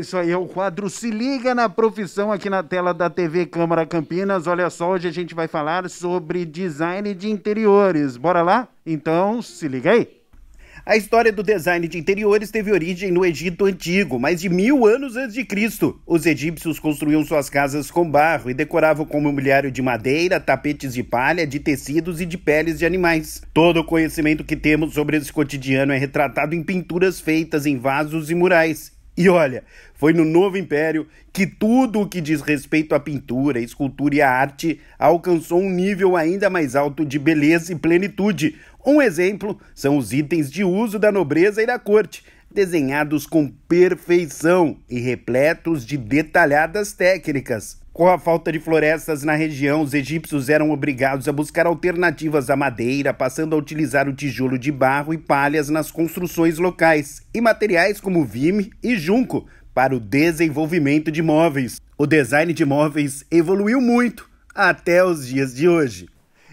isso aí, é o quadro Se Liga na Profissão aqui na tela da TV Câmara Campinas. Olha só, hoje a gente vai falar sobre design de interiores. Bora lá? Então, se liga aí. A história do design de interiores teve origem no Egito Antigo, mais de mil anos antes de Cristo. Os egípcios construíam suas casas com barro e decoravam com mobiliário de madeira, tapetes de palha, de tecidos e de peles de animais. Todo o conhecimento que temos sobre esse cotidiano é retratado em pinturas feitas em vasos e murais. E olha, foi no Novo Império que tudo o que diz respeito à pintura, à escultura e à arte alcançou um nível ainda mais alto de beleza e plenitude. Um exemplo são os itens de uso da nobreza e da corte, desenhados com perfeição e repletos de detalhadas técnicas. Com a falta de florestas na região, os egípcios eram obrigados a buscar alternativas à madeira, passando a utilizar o tijolo de barro e palhas nas construções locais, e materiais como vime e junco para o desenvolvimento de móveis. O design de móveis evoluiu muito até os dias de hoje.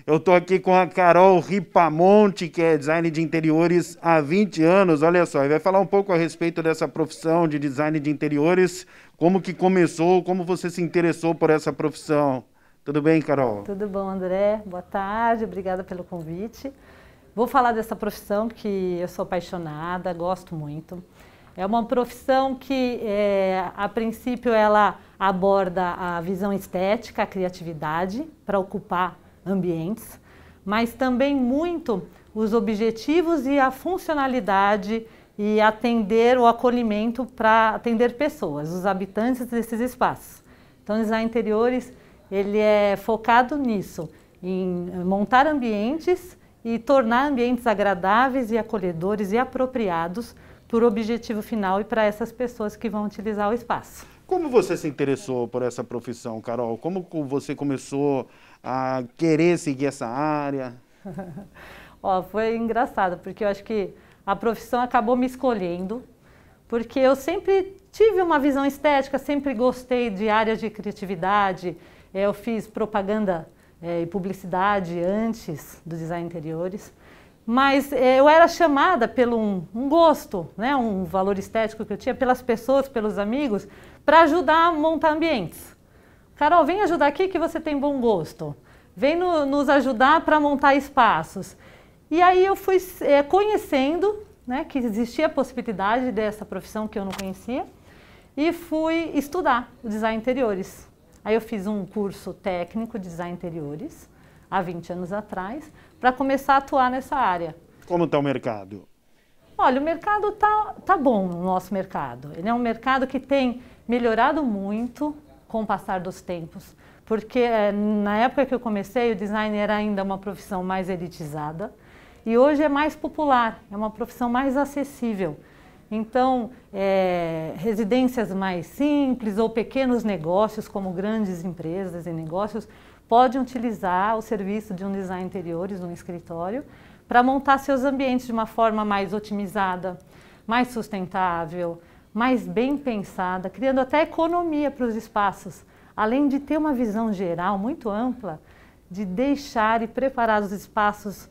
Eu estou aqui com a Carol Ripamonte, que é design de interiores há 20 anos. Olha só, e vai falar um pouco a respeito dessa profissão de design de interiores, como que começou, como você se interessou por essa profissão. Tudo bem, Carol? Tudo bom, André. Boa tarde, obrigada pelo convite. Vou falar dessa profissão que eu sou apaixonada, gosto muito. É uma profissão que, é, a princípio, ela aborda a visão estética, a criatividade, para ocupar ambientes, mas também muito os objetivos e a funcionalidade e atender o acolhimento para atender pessoas, os habitantes desses espaços. Então, design interiores ele é focado nisso, em montar ambientes e tornar ambientes agradáveis e acolhedores e apropriados por objetivo final e para essas pessoas que vão utilizar o espaço. Como você se interessou por essa profissão, Carol? Como você começou a querer seguir essa área? Ó, foi engraçado, porque eu acho que a profissão acabou me escolhendo, porque eu sempre tive uma visão estética, sempre gostei de áreas de criatividade. Eu fiz propaganda eh, e publicidade antes do design interiores mas eh, eu era chamada pelo um, um, gosto, né, um valor estético que eu tinha pelas pessoas, pelos amigos, para ajudar a montar ambientes. Carol, vem ajudar aqui que você tem bom gosto. Vem no, nos ajudar para montar espaços. E aí eu fui é, conhecendo né, que existia a possibilidade dessa profissão que eu não conhecia e fui estudar o design interiores. Aí eu fiz um curso técnico de design interiores há 20 anos atrás para começar a atuar nessa área. Como está o mercado? Olha, o mercado tá, tá bom, o nosso mercado. Ele é um mercado que tem melhorado muito com o passar dos tempos, porque eh, na época que eu comecei, o design era ainda uma profissão mais elitizada e hoje é mais popular, é uma profissão mais acessível. Então, é, residências mais simples ou pequenos negócios, como grandes empresas e negócios, podem utilizar o serviço de um design interiores, um escritório, para montar seus ambientes de uma forma mais otimizada, mais sustentável, mais bem pensada, criando até economia para os espaços, além de ter uma visão geral muito ampla de deixar e preparar os espaços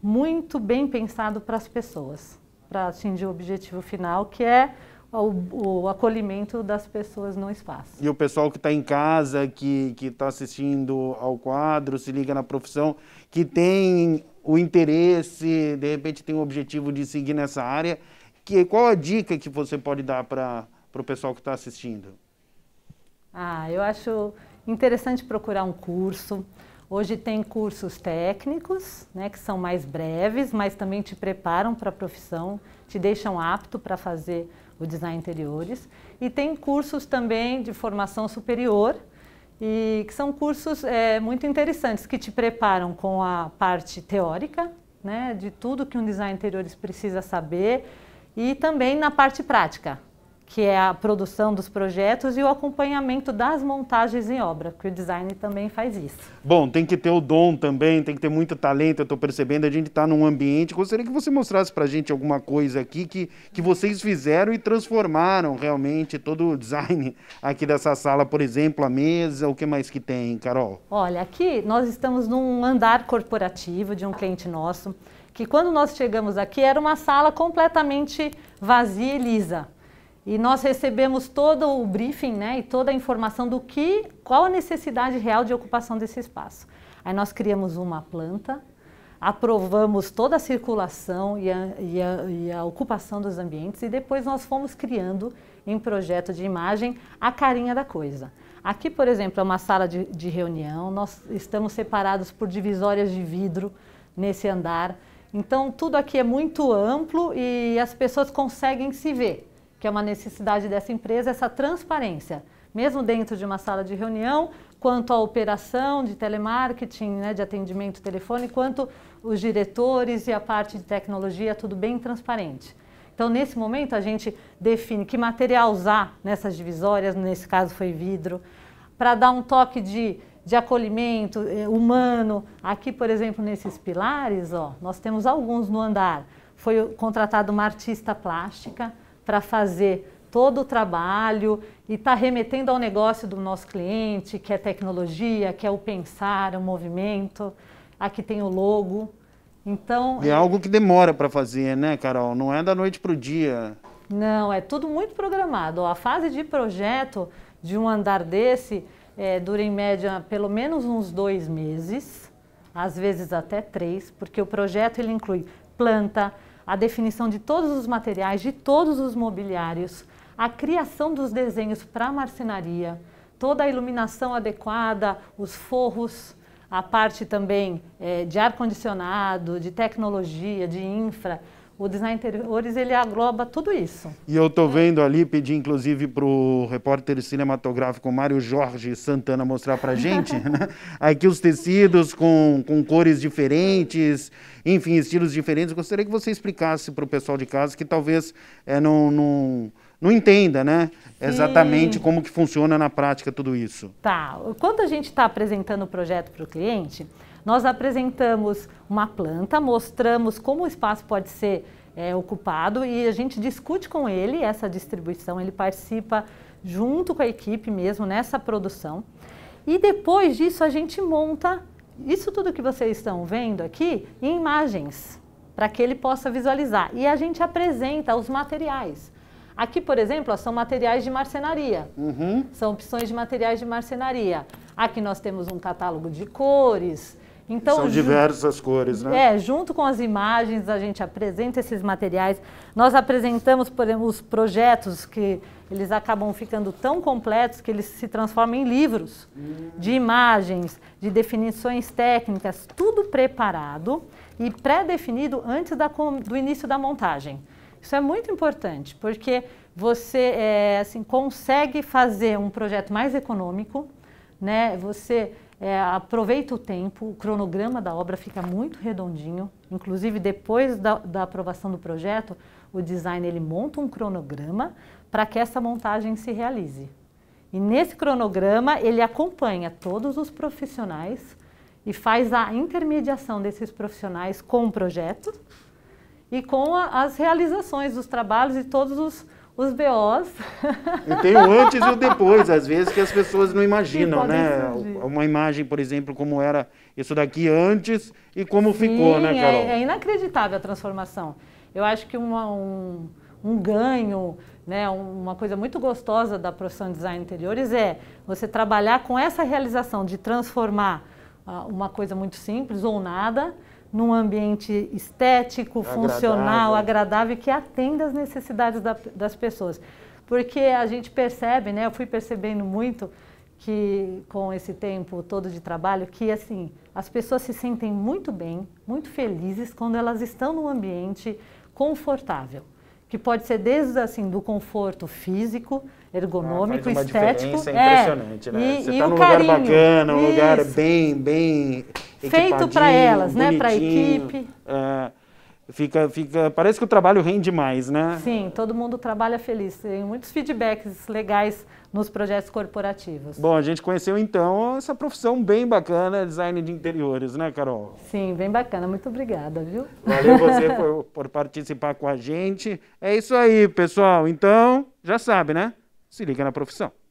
muito bem pensado para as pessoas, para atingir o objetivo final, que é o, o, acolhimento das pessoas no espaço. E o pessoal que está em casa, que está assistindo ao quadro, se liga na profissão, que tem o interesse, de repente tem o objetivo de seguir nessa área, que, qual a dica que você pode dar para o pessoal que está assistindo? Ah, eu acho interessante procurar um curso. Hoje tem cursos técnicos, né, que são mais breves, mas também te preparam para a profissão, te deixam apto para fazer o design interiores. E tem cursos também de formação superior, e que são cursos é, muito interessantes, que te preparam com a parte teórica, né, de tudo que um design interiores precisa saber, e também na parte prática que é a produção dos projetos e o acompanhamento das montagens em obra, porque o design também faz isso. Bom, tem que ter o dom também, tem que ter muito talento, eu estou percebendo, a gente está num ambiente, gostaria que você mostrasse para a gente alguma coisa aqui que, que vocês fizeram e transformaram realmente todo o design aqui dessa sala, por exemplo, a mesa, o que mais que tem, Carol? Olha, aqui nós estamos num andar corporativo de um cliente nosso, que quando nós chegamos aqui era uma sala completamente vazia e lisa. E nós recebemos todo o briefing né, e toda a informação do que, qual a necessidade real de ocupação desse espaço. Aí nós criamos uma planta, aprovamos toda a circulação e a, e a, e a ocupação dos ambientes e depois nós fomos criando em projeto de imagem a carinha da coisa. Aqui, por exemplo, é uma sala de, de reunião, nós estamos separados por divisórias de vidro nesse andar. Então, tudo aqui é muito amplo e as pessoas conseguem se ver que é uma necessidade dessa empresa, essa transparência, mesmo dentro de uma sala de reunião, quanto à operação de telemarketing, né, de atendimento telefônico, quanto os diretores e a parte de tecnologia, tudo bem transparente. Então, nesse momento, a gente define que material usar nessas divisórias, nesse caso foi vidro, para dar um toque de, de acolhimento eh, humano. Aqui, por exemplo, nesses pilares, ó, nós temos alguns no andar. Foi contratada uma artista plástica, para fazer todo o trabalho e está remetendo ao negócio do nosso cliente, que é tecnologia, que é o pensar, o movimento. Aqui tem o logo. Então, é algo que demora para fazer, né, Carol? Não é da noite para o dia. Não, é tudo muito programado. A fase de projeto de um andar desse é, dura em média pelo menos uns dois meses, às vezes até três, porque o projeto ele inclui planta, a definição de todos os materiais, de todos os mobiliários, a criação dos desenhos para a marcenaria, toda a iluminação adequada, os forros, a parte também é, de ar-condicionado, de tecnologia, de infra, o design interiores ele agloba tudo isso. E eu estou vendo ali, pedi inclusive para o repórter cinematográfico Mário Jorge Santana mostrar para gente, né? aqui os tecidos com, com cores diferentes, enfim, estilos diferentes. Gostaria que você explicasse para o pessoal de casa que talvez é, não, não, não entenda, né? Sim. Exatamente como que funciona na prática tudo isso. Tá. Quando a gente está apresentando o projeto para o cliente, nós apresentamos uma planta, mostramos como o espaço pode ser é, ocupado e a gente discute com ele essa distribuição, ele participa junto com a equipe mesmo nessa produção. E depois disso a gente monta isso tudo que vocês estão vendo aqui em imagens, para que ele possa visualizar. E a gente apresenta os materiais. Aqui, por exemplo, são materiais de marcenaria. Uhum. São opções de materiais de marcenaria. Aqui nós temos um catálogo de cores, então, São diversas cores, né? É, junto com as imagens a gente apresenta esses materiais. Nós apresentamos, por exemplo, os projetos que eles acabam ficando tão completos que eles se transformam em livros hum. de imagens, de definições técnicas, tudo preparado e pré-definido antes da, do início da montagem. Isso é muito importante, porque você é, assim, consegue fazer um projeto mais econômico, né? Você é, aproveita o tempo, o cronograma da obra fica muito redondinho. Inclusive, depois da, da aprovação do projeto, o design ele monta um cronograma para que essa montagem se realize. E nesse cronograma, ele acompanha todos os profissionais e faz a intermediação desses profissionais com o projeto e com a, as realizações dos trabalhos e todos os os BOs. eu tenho antes e o depois, às vezes, que as pessoas não imaginam, né? Surgir. Uma imagem, por exemplo, como era isso daqui antes e como Sim, ficou, né, é, Carol? É, é, inacreditável a transformação. Eu acho que uma, um, um ganho, né, uma coisa muito gostosa da profissão de design de interiores é você trabalhar com essa realização de transformar ah, uma coisa muito simples ou nada num ambiente estético, agradável. funcional, agradável, que atenda às necessidades da, das pessoas. Porque a gente percebe, né, eu fui percebendo muito que com esse tempo todo de trabalho, que assim, as pessoas se sentem muito bem, muito felizes quando elas estão num ambiente confortável que pode ser desde assim do conforto físico, ergonômico, ah, estético, é impressionante, é. né? E, Você e tá num lugar bacana, um Isso. lugar bem, bem feito para elas, né, para a equipe. É, fica, fica, parece que o trabalho rende mais, né? Sim, todo mundo trabalha feliz. Tem muitos feedbacks legais nos projetos corporativos. Bom, a gente conheceu então essa profissão bem bacana, design de interiores, né, Carol? Sim, bem bacana. Muito obrigada, viu? Valeu você por, por participar com a gente. É isso aí, pessoal. Então, já sabe, né? Se liga na profissão.